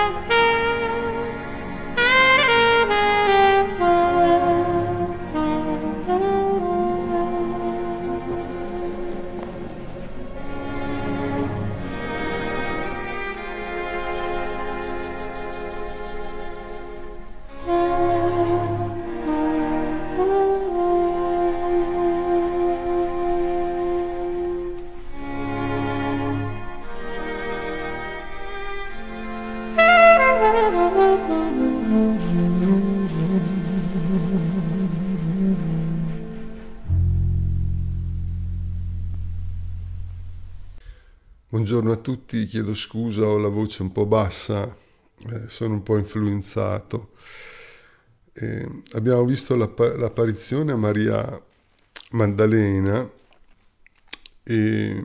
Thank you. Buongiorno a tutti, chiedo scusa, ho la voce un po' bassa, eh, sono un po' influenzato. Eh, abbiamo visto l'apparizione a Maria Maddalena e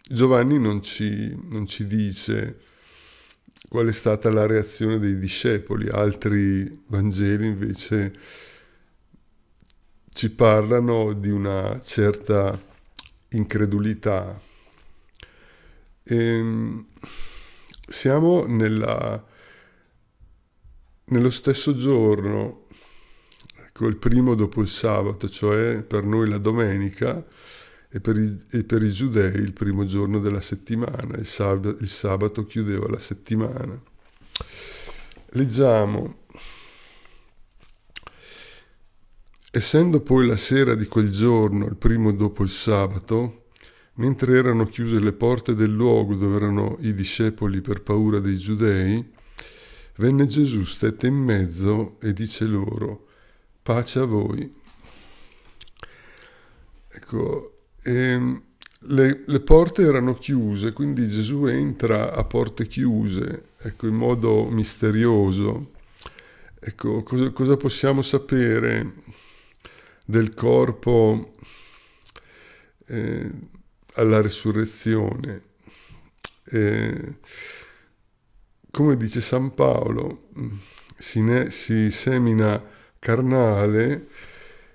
Giovanni non ci, non ci dice qual è stata la reazione dei discepoli, altri Vangeli invece ci parlano di una certa incredulità e ehm, siamo nella, nello stesso giorno, ecco, il primo dopo il sabato, cioè per noi la domenica e per i, e per i giudei il primo giorno della settimana, il sabato, il sabato chiudeva la settimana. Leggiamo. Essendo poi la sera di quel giorno, il primo dopo il sabato, Mentre erano chiuse le porte del luogo dove erano i discepoli per paura dei giudei, venne Gesù, stette in mezzo e dice loro, pace a voi. Ecco, ehm, le, le, porte erano chiuse, quindi Gesù entra a porte chiuse, ecco, in modo misterioso. Ecco, cosa, cosa possiamo sapere del corpo eh, alla resurrezione. Eh, come dice San Paolo, si, ne, si semina carnale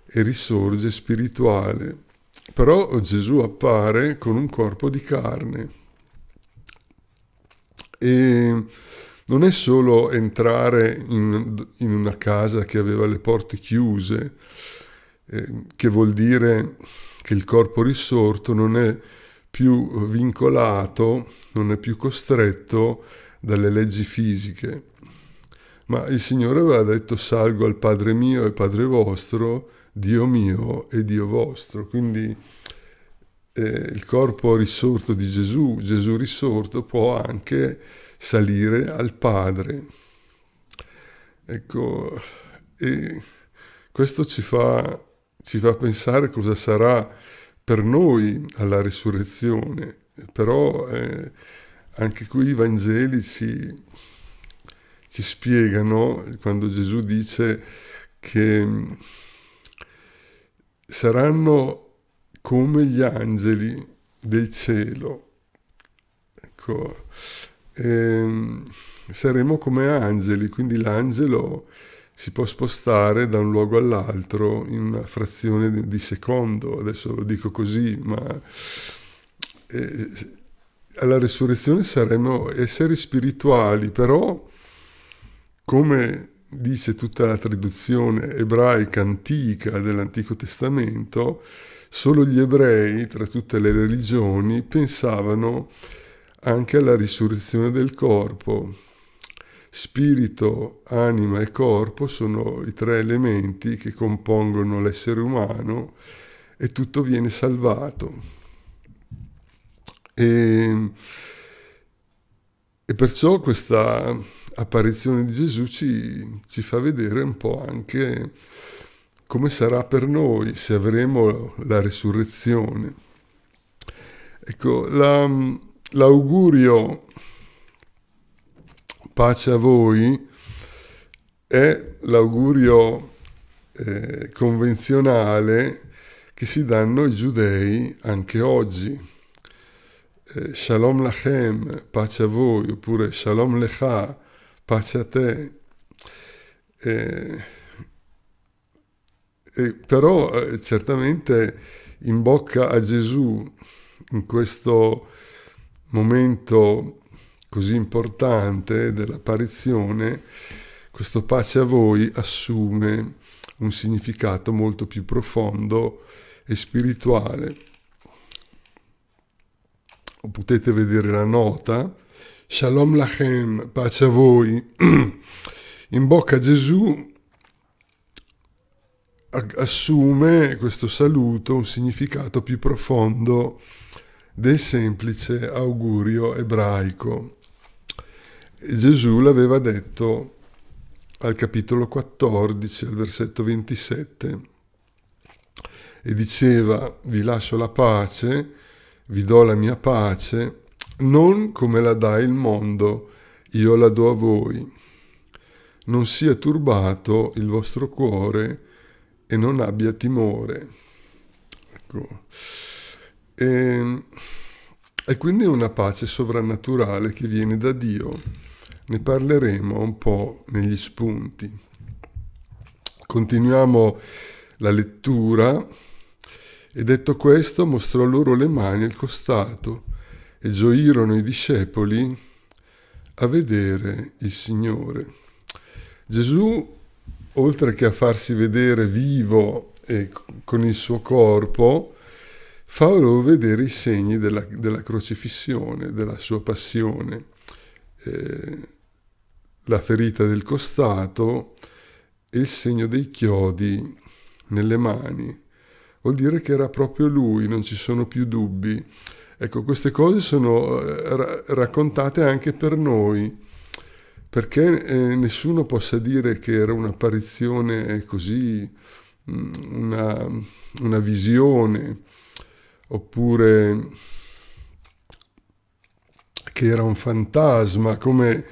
e risorge spirituale. Però Gesù appare con un corpo di carne. E non è solo entrare in, in una casa che aveva le porte chiuse, eh, che vuol dire che il corpo risorto non è più vincolato, non è più costretto dalle leggi fisiche. Ma il Signore aveva detto salgo al Padre mio e Padre vostro, Dio mio e Dio vostro. Quindi eh, il corpo risorto di Gesù, Gesù risorto, può anche salire al Padre. Ecco, e questo ci fa ci fa pensare cosa sarà per noi alla risurrezione, però eh, anche qui i Vangeli ci, ci spiegano quando Gesù dice che mm, saranno come gli angeli del cielo. Ecco, ehm, saremo come angeli, quindi l'angelo si può spostare da un luogo all'altro in una frazione di secondo, adesso lo dico così, ma eh, alla resurrezione saremo esseri spirituali, però come dice tutta la traduzione ebraica antica dell'Antico Testamento, solo gli ebrei, tra tutte le religioni, pensavano anche alla risurrezione del corpo spirito, anima e corpo sono i tre elementi che compongono l'essere umano e tutto viene salvato. E, e perciò questa apparizione di Gesù ci, ci fa vedere un po' anche come sarà per noi se avremo la risurrezione. Ecco, l'augurio pace a voi, è l'augurio eh, convenzionale che si danno i giudei anche oggi. Eh, shalom Lachem, pace a voi, oppure Shalom Lecha, pace a te. Eh, però eh, certamente in bocca a Gesù in questo momento così importante dell'apparizione, questo pace a voi assume un significato molto più profondo e spirituale. Potete vedere la nota. Shalom Lachem, pace a voi. In bocca a Gesù assume questo saluto un significato più profondo del semplice augurio ebraico. Gesù l'aveva detto al capitolo 14, al versetto 27, e diceva, vi lascio la pace, vi do la mia pace, non come la dà il mondo, io la do a voi. Non sia turbato il vostro cuore e non abbia timore. Ecco. E, ehm, e quindi è una pace sovrannaturale che viene da Dio ne parleremo un po' negli spunti. Continuiamo la lettura e detto questo mostrò loro le mani e il costato e gioirono i discepoli a vedere il Signore. Gesù, oltre che a farsi vedere vivo e con il suo corpo, fa loro vedere i segni della, della crocifissione, della sua passione. Eh, la ferita del costato e il segno dei chiodi nelle mani. Vuol dire che era proprio lui, non ci sono più dubbi. Ecco, queste cose sono eh, ra raccontate anche per noi, perché eh, nessuno possa dire che era un'apparizione così, mm, una, una visione, oppure che era un fantasma, come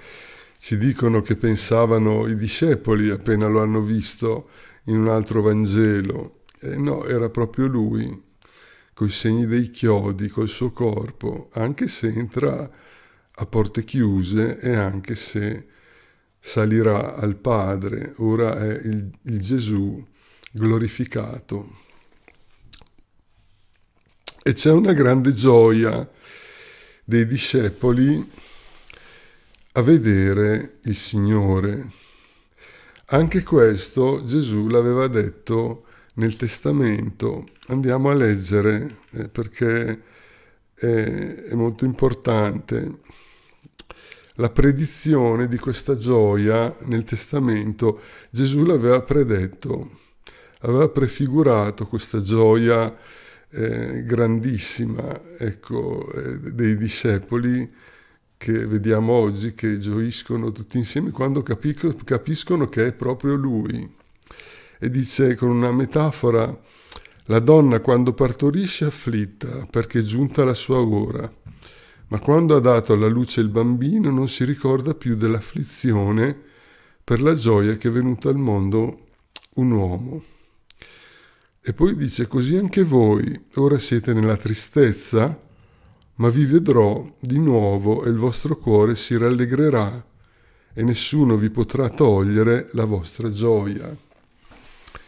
ci dicono che pensavano i discepoli appena lo hanno visto in un altro Vangelo. E no, era proprio lui, coi segni dei chiodi, col suo corpo, anche se entra a porte chiuse e anche se salirà al Padre. Ora è il, il Gesù glorificato. E c'è una grande gioia dei discepoli a vedere il Signore. Anche questo Gesù l'aveva detto nel testamento. Andiamo a leggere eh, perché è, è, molto importante la predizione di questa gioia nel testamento. Gesù l'aveva predetto, aveva prefigurato questa gioia eh, grandissima ecco, eh, dei discepoli che vediamo oggi, che gioiscono tutti insieme quando capisco, capiscono che è proprio lui. E dice con una metafora, la donna quando partorisce è afflitta perché è giunta la sua ora, ma quando ha dato alla luce il bambino non si ricorda più dell'afflizione per la gioia che è venuta al mondo un uomo. E poi dice così anche voi, ora siete nella tristezza, ma vi vedrò di nuovo e il vostro cuore si rallegrerà e nessuno vi potrà togliere la vostra gioia.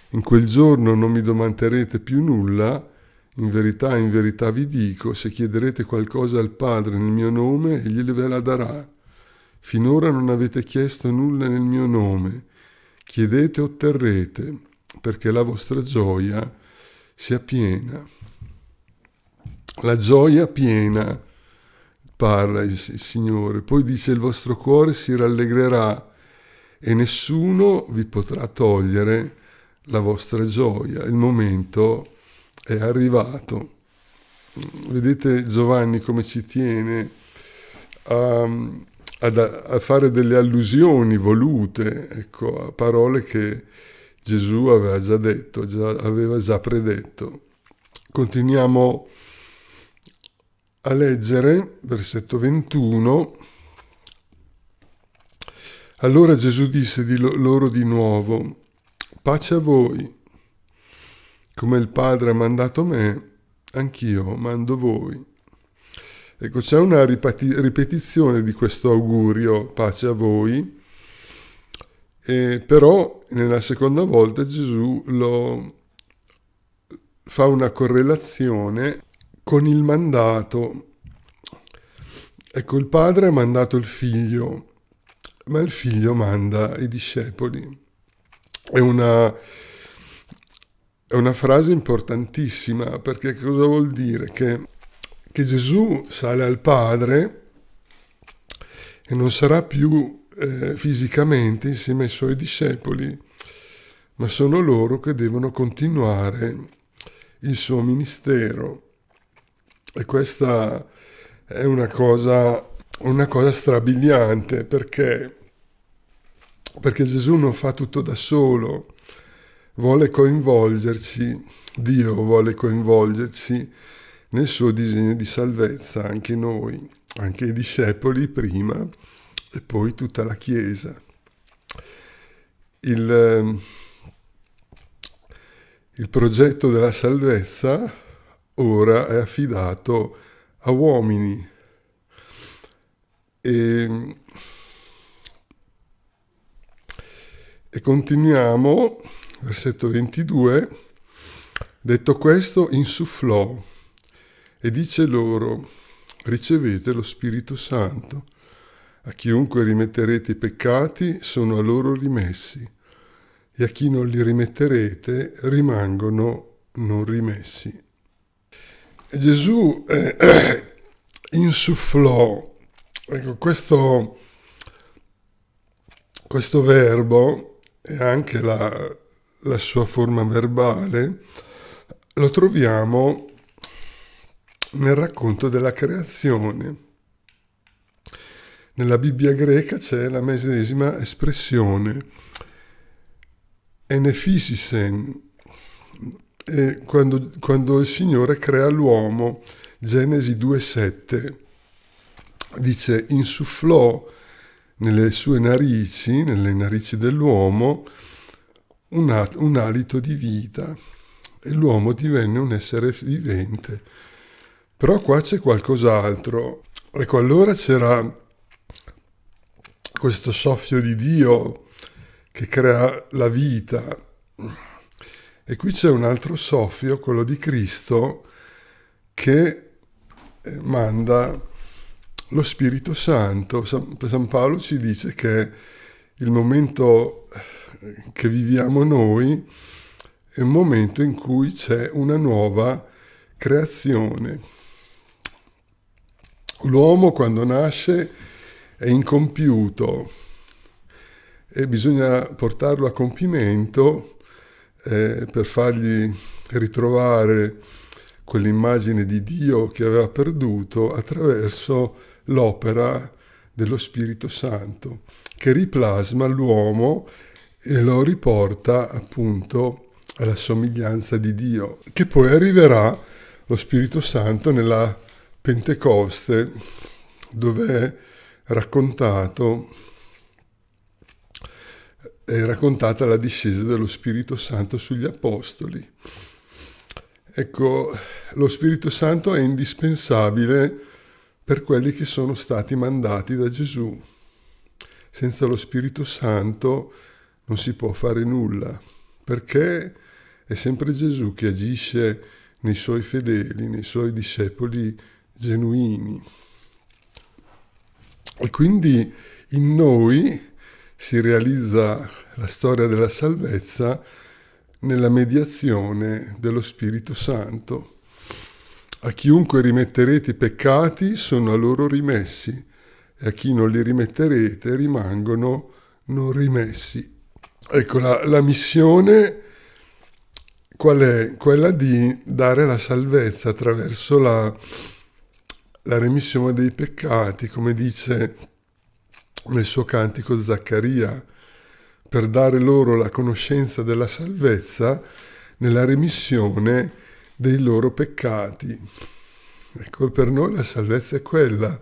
In quel giorno non mi domanderete più nulla, in verità, in verità vi dico, se chiederete qualcosa al Padre nel mio nome, egli ve la darà. Finora non avete chiesto nulla nel mio nome. Chiedete e otterrete, perché la vostra gioia sia piena la gioia piena parla il, Signore. Poi dice il vostro cuore si rallegrerà e nessuno vi potrà togliere la vostra gioia. Il momento è arrivato. Vedete Giovanni come ci tiene a, a, a fare delle allusioni volute ecco, a parole che Gesù aveva già detto, già, aveva già predetto. Continuiamo a leggere, versetto 21. Allora Gesù disse di loro di nuovo, pace a voi, come il Padre ha mandato me, anch'io mando voi. Ecco, c'è una ripetizione di questo augurio, pace a voi, e però nella seconda volta Gesù lo fa una correlazione con il mandato. Ecco, il padre ha mandato il figlio, ma il figlio manda i discepoli. È una, è una frase importantissima perché cosa vuol dire? Che, che Gesù sale al padre e non sarà più eh, fisicamente insieme ai suoi discepoli, ma sono loro che devono continuare il suo ministero. E questa è una cosa, una cosa strabiliante perché, perché Gesù non fa tutto da solo, vuole coinvolgerci, Dio vuole coinvolgerci nel suo disegno di salvezza, anche noi, anche i discepoli prima e poi tutta la Chiesa. Il, ehm, il progetto della salvezza ora è affidato a uomini. E, e continuiamo, versetto 22, detto questo insufflò e dice loro, ricevete lo Spirito Santo. A chiunque rimetterete i peccati sono a loro rimessi, e a chi non li rimetterete rimangono non rimessi. Gesù eh, eh, insufflò ecco, questo, questo, verbo e anche la, la sua forma verbale lo troviamo nel racconto della creazione. Nella Bibbia greca c'è la medesima espressione, enefisisen, eh, quando, quando il Signore crea l'uomo, Genesi 2.7, dice insufflò nelle sue narici, nelle narici dell'uomo, un, un alito di vita e l'uomo divenne un essere vivente. Però qua c'è qualcos'altro. Ecco, allora c'era questo soffio di Dio che crea la vita e qui c'è un altro soffio, quello di Cristo, che eh, manda lo Spirito Santo. San Paolo ci dice che il momento eh, che viviamo noi è un momento in cui c'è una nuova creazione. L'uomo quando nasce è incompiuto e bisogna portarlo a compimento eh, per fargli ritrovare quell'immagine di Dio che aveva perduto attraverso l'opera dello Spirito Santo, che riplasma l'uomo e lo riporta appunto alla somiglianza di Dio, che poi arriverà lo Spirito Santo nella Pentecoste, dove è raccontato è raccontata la discesa dello Spirito Santo sugli Apostoli. Ecco, lo Spirito Santo è indispensabile per quelli che sono stati mandati da Gesù. Senza lo Spirito Santo non si può fare nulla, perché è sempre Gesù che agisce nei suoi fedeli, nei suoi discepoli genuini. E quindi in noi si realizza la storia della salvezza nella mediazione dello Spirito Santo. A chiunque rimetterete i peccati sono a loro rimessi, e a chi non li rimetterete rimangono non rimessi. Ecco, la, la missione qual è? Quella di dare la salvezza attraverso la, la remissione dei peccati, come dice nel suo cantico Zaccaria, per dare loro la conoscenza della salvezza nella remissione dei loro peccati. Ecco, per noi la salvezza è quella.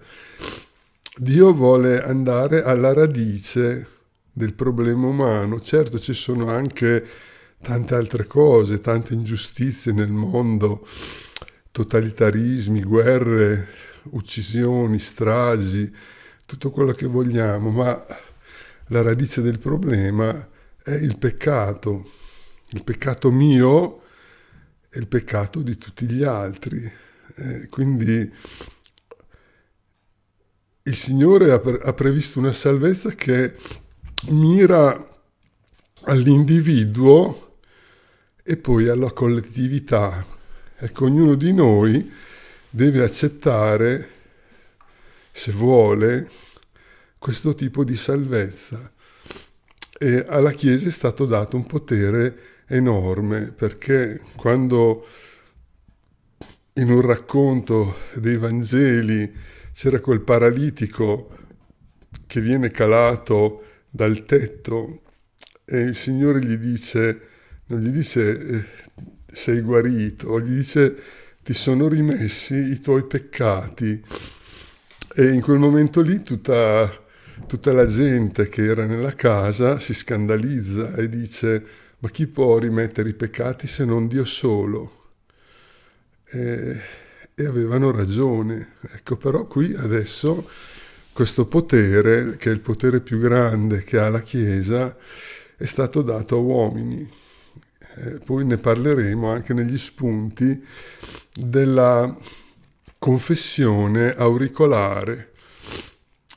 Dio vuole andare alla radice del problema umano. Certo ci sono anche tante altre cose, tante ingiustizie nel mondo, totalitarismi, guerre, uccisioni, stragi, tutto quello che vogliamo, ma la radice del problema è il peccato, il peccato mio e il peccato di tutti gli altri. Eh, quindi il Signore ha, pre- ha previsto una salvezza che mira all'individuo e poi alla collettività. Ecco, ognuno di noi deve accettare se vuole, questo tipo di salvezza. E alla Chiesa è stato dato un potere enorme perché quando in un racconto dei Vangeli c'era quel paralitico che viene calato dal tetto e il Signore gli dice, non gli dice eh, sei guarito, gli dice ti sono rimessi i tuoi peccati e in quel momento lì tutta, tutta la gente che era nella casa si scandalizza e dice ma chi può rimettere i peccati se non Dio solo? E, e avevano ragione. Ecco, però qui adesso questo potere, che è il potere più grande che ha la Chiesa, è stato dato a uomini. Eh, poi ne parleremo anche negli spunti della confessione auricolare,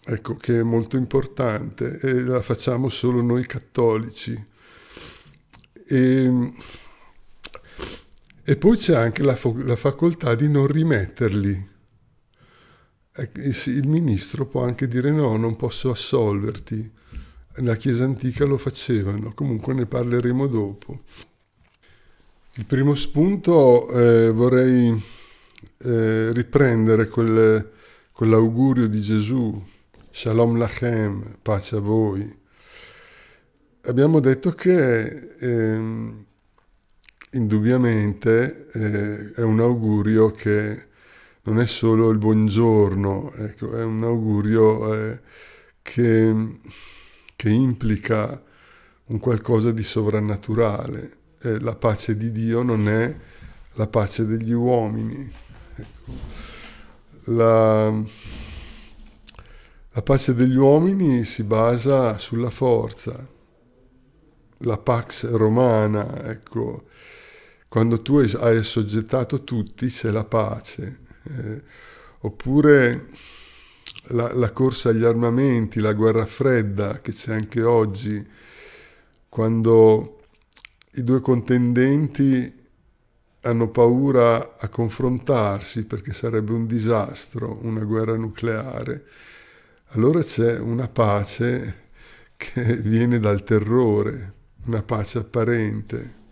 ecco, che è molto importante e la facciamo solo noi cattolici. E, ehm, e poi c'è anche la, la, facoltà di non rimetterli. Il ministro può anche dire no, non posso assolverti. La Chiesa antica lo facevano, comunque ne parleremo dopo. Il primo spunto eh, vorrei eh, riprendere quel, quell'augurio di Gesù, Shalom Lachem, pace a voi. Abbiamo detto che ehm, indubbiamente eh, è un augurio che non è solo il buongiorno, ecco, è un augurio eh, che, che, implica un qualcosa di sovrannaturale. Eh, la pace di Dio non è la pace degli uomini, Ecco. La, la pace degli uomini si basa sulla forza, la pax romana, ecco, quando tu hai assoggettato tutti c'è la pace, eh, oppure la, la, corsa agli armamenti, la guerra fredda che c'è anche oggi, quando i due contendenti hanno paura a confrontarsi perché sarebbe un disastro una guerra nucleare, allora c'è una pace che viene dal terrore, una pace apparente.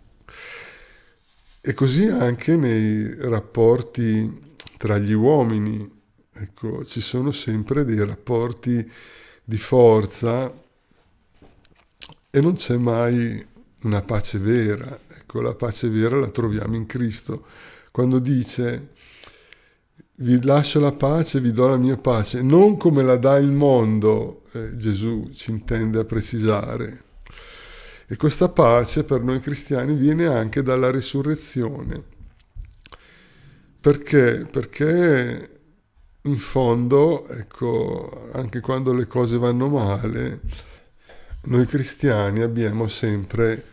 E così anche nei rapporti tra gli uomini, ecco, ci sono sempre dei rapporti di forza e non c'è mai una pace vera. Ecco, la pace vera la troviamo in Cristo, quando dice vi lascio la pace, vi do la mia pace, non come la dà il mondo, eh, Gesù ci intende a precisare. E questa pace per noi cristiani viene anche dalla risurrezione. Perché? Perché in fondo, ecco, anche quando le cose vanno male, noi cristiani abbiamo sempre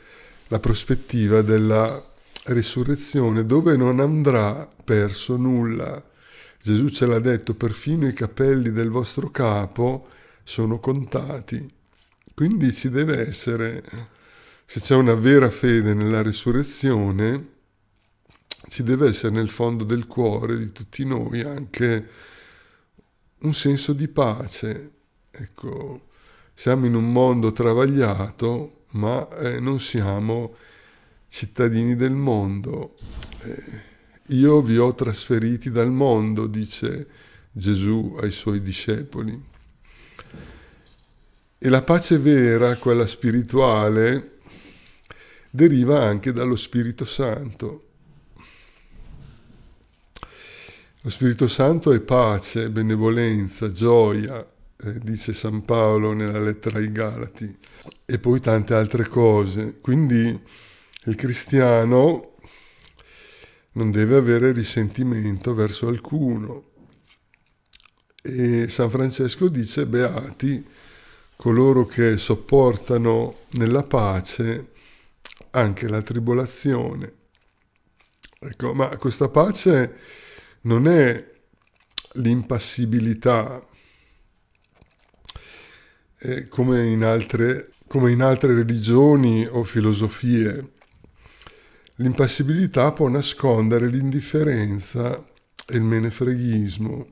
la prospettiva della risurrezione dove non andrà perso nulla. Gesù ce l'ha detto, perfino i capelli del vostro capo sono contati. Quindi ci deve essere, se c'è una vera fede nella risurrezione, ci deve essere nel fondo del cuore di tutti noi anche un senso di pace. Ecco, siamo in un mondo travagliato, ma eh, non siamo cittadini del mondo. Eh, io vi ho trasferiti dal mondo, dice Gesù ai suoi discepoli. E la pace vera, quella spirituale, deriva anche dallo Spirito Santo. Lo Spirito Santo è pace, benevolenza, gioia, eh, dice San Paolo nella lettera ai Galati, e poi tante altre cose. Quindi il cristiano non deve avere risentimento verso alcuno. E San Francesco dice, beati coloro che sopportano nella pace anche la tribolazione. Ecco, ma questa pace non è l'impassibilità eh, come, in altre, come in altre religioni o filosofie. L'impassibilità può nascondere l'indifferenza e il menefreghismo.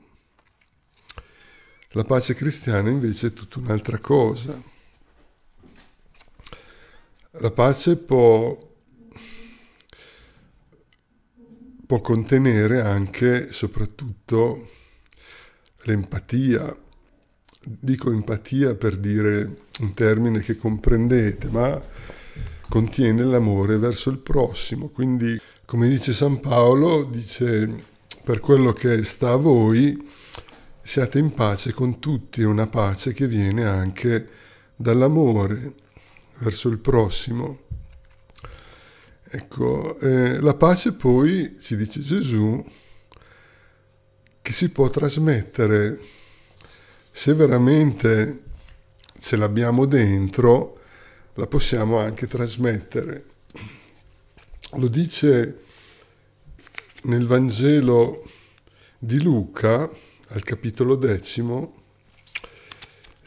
La pace cristiana invece è tutta un'altra cosa. La pace può, può contenere anche, soprattutto, l'empatia, dico empatia per dire un termine che comprendete, ma contiene l'amore verso il prossimo. Quindi, come dice San Paolo, dice per quello che sta a voi, siate in pace con tutti, è una pace che viene anche dall'amore verso il prossimo. Ecco, eh, la pace poi, ci dice Gesù, che si può trasmettere se veramente ce l'abbiamo dentro, la possiamo anche trasmettere. Lo dice nel Vangelo di Luca, al capitolo decimo,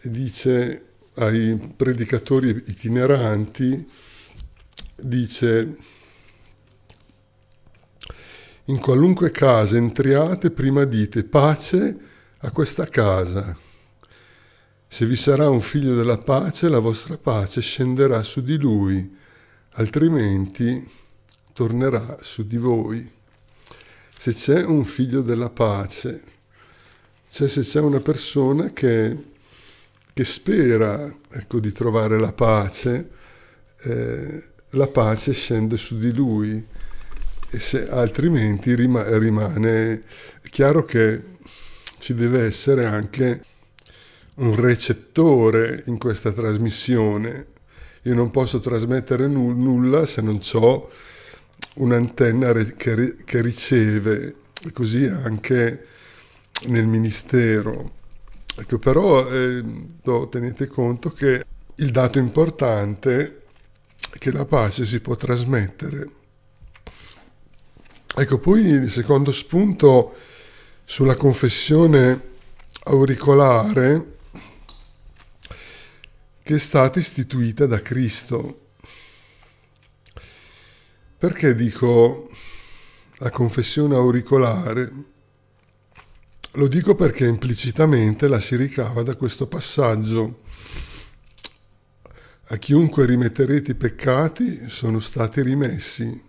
dice ai predicatori itineranti, dice, in qualunque casa entriate, prima dite pace a questa casa. Se vi sarà un figlio della pace, la vostra pace scenderà su di lui, altrimenti tornerà su di voi. Se c'è un figlio della pace, cioè se c'è una persona che, che spera ecco, di trovare la pace, eh, la pace scende su di lui, se, altrimenti rimane, rimane chiaro che ci deve essere anche un recettore in questa trasmissione. Io non posso trasmettere nu nulla se non ho un'antenna che, ri che, riceve, e così anche nel ministero. Ecco, però eh, tenete conto che il dato importante è che la pace si può trasmettere. Ecco, poi il secondo spunto sulla confessione auricolare che è stata istituita da Cristo. Perché dico la confessione auricolare? Lo dico perché implicitamente la si ricava da questo passaggio. A chiunque rimetterete i peccati sono stati rimessi,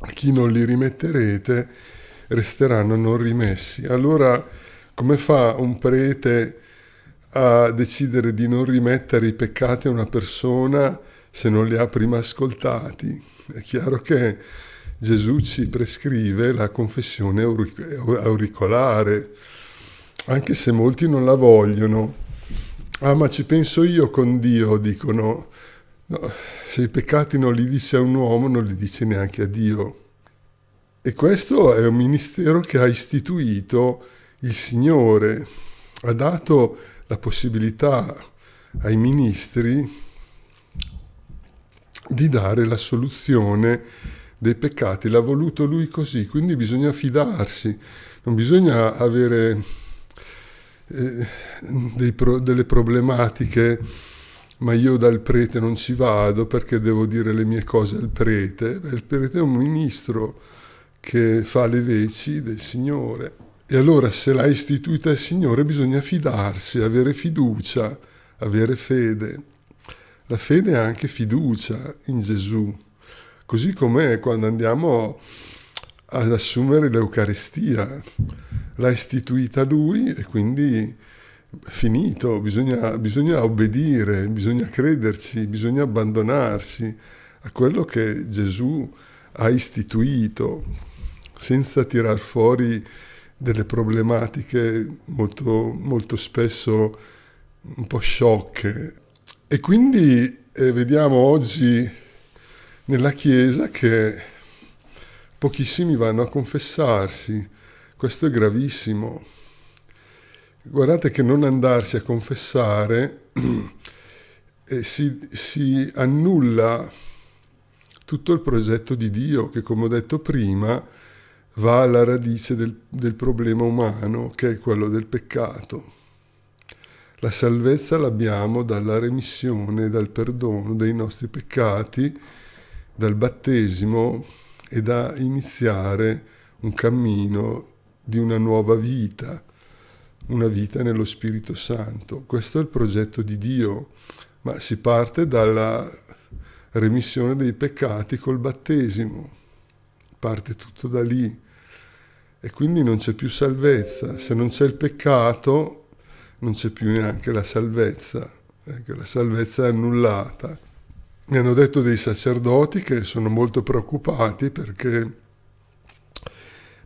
a chi non li rimetterete resteranno non rimessi. Allora come fa un prete a decidere di non rimettere i peccati a una persona se non li ha prima ascoltati. È chiaro che Gesù ci prescrive la confessione auricolare, anche se molti non la vogliono. Ah, ma ci penso io con Dio, dicono. No, se i peccati non li dice a un uomo, non li dice neanche a Dio. E questo è un ministero che ha istituito il Signore, ha dato la possibilità ai ministri di dare la soluzione dei peccati, l'ha voluto lui così, quindi bisogna fidarsi, non bisogna avere eh, pro, delle problematiche, ma io dal prete non ci vado perché devo dire le mie cose al prete, Beh, il prete è un ministro che fa le veci del Signore. E allora se l'ha istituita il Signore bisogna fidarsi, avere fiducia, avere fede. La fede è anche fiducia in Gesù, così come quando andiamo ad assumere l'Eucarestia. L'ha istituita Lui e quindi finito, bisogna, bisogna obbedire, bisogna crederci, bisogna abbandonarsi a quello che Gesù ha istituito, senza tirar fuori delle problematiche molto, molto spesso un po' sciocche. E quindi eh, vediamo oggi nella Chiesa che pochissimi vanno a confessarsi. Questo è gravissimo. Guardate che non andarsi a confessare eh, si, si annulla tutto il progetto di Dio che, come ho detto prima, va alla radice del, del problema umano, che è quello del peccato. La salvezza l'abbiamo dalla remissione, dal perdono dei nostri peccati, dal battesimo e da iniziare un cammino di una nuova vita, una vita nello Spirito Santo. Questo è il progetto di Dio, ma si parte dalla remissione dei peccati col battesimo, parte tutto da lì e quindi non c'è più salvezza. Se non c'è il peccato, non c'è più neanche la salvezza. Ecco, la salvezza è annullata. Mi hanno detto dei sacerdoti che sono molto preoccupati perché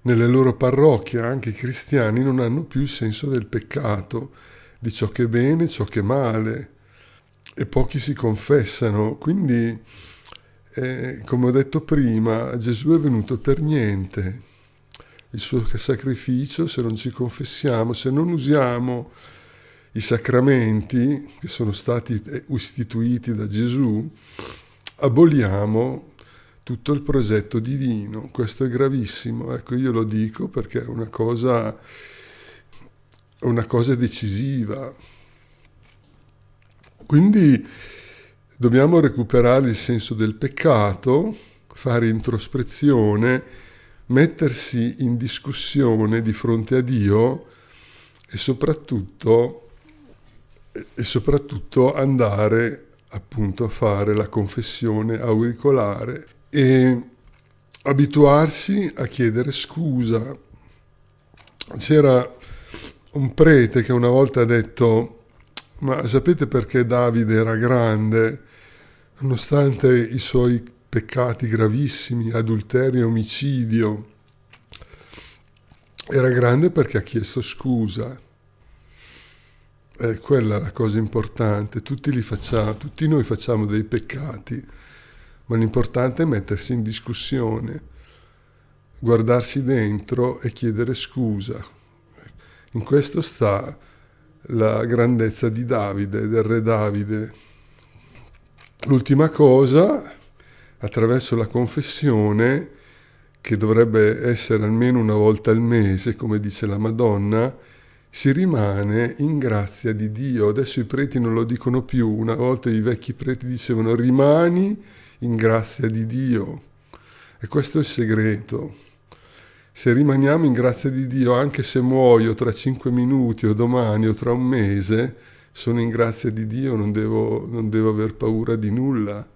nelle loro parrocchie anche i cristiani non hanno più il senso del peccato, di ciò che è bene, ciò che è male, e pochi si confessano. Quindi, eh, come ho detto prima, Gesù è venuto per niente il suo sacrificio, se non ci confessiamo, se non usiamo i sacramenti che sono stati eh, istituiti da Gesù, aboliamo tutto il progetto divino. Questo è gravissimo. Ecco, io lo dico perché è una cosa, una cosa decisiva. Quindi dobbiamo recuperare il senso del peccato, fare introspezione mettersi in discussione di fronte a Dio e soprattutto, e soprattutto andare appunto a fare la confessione auricolare e abituarsi a chiedere scusa. C'era un prete che una volta ha detto, ma sapete perché Davide era grande, nonostante i suoi peccati gravissimi, adulterio, omicidio. Era grande perché ha chiesto scusa. Eh, quella è la cosa importante. Tutti, li facciamo, tutti noi facciamo dei peccati, ma l'importante è mettersi in discussione, guardarsi dentro e chiedere scusa. In questo sta la grandezza di Davide, del re Davide. L'ultima cosa attraverso la confessione che dovrebbe essere almeno una volta al mese, come dice la Madonna, si rimane in grazia di Dio. Adesso i preti non lo dicono più, una volta i vecchi preti dicevano rimani in grazia di Dio. E questo è il segreto. Se rimaniamo in grazia di Dio, anche se muoio tra cinque minuti o domani o tra un mese, sono in grazia di Dio, non devo, non devo aver paura di nulla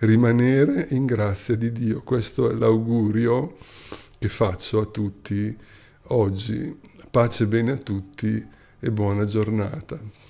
rimanere in grazia di Dio. Questo è l'augurio che faccio a tutti oggi. Pace e bene a tutti e buona giornata.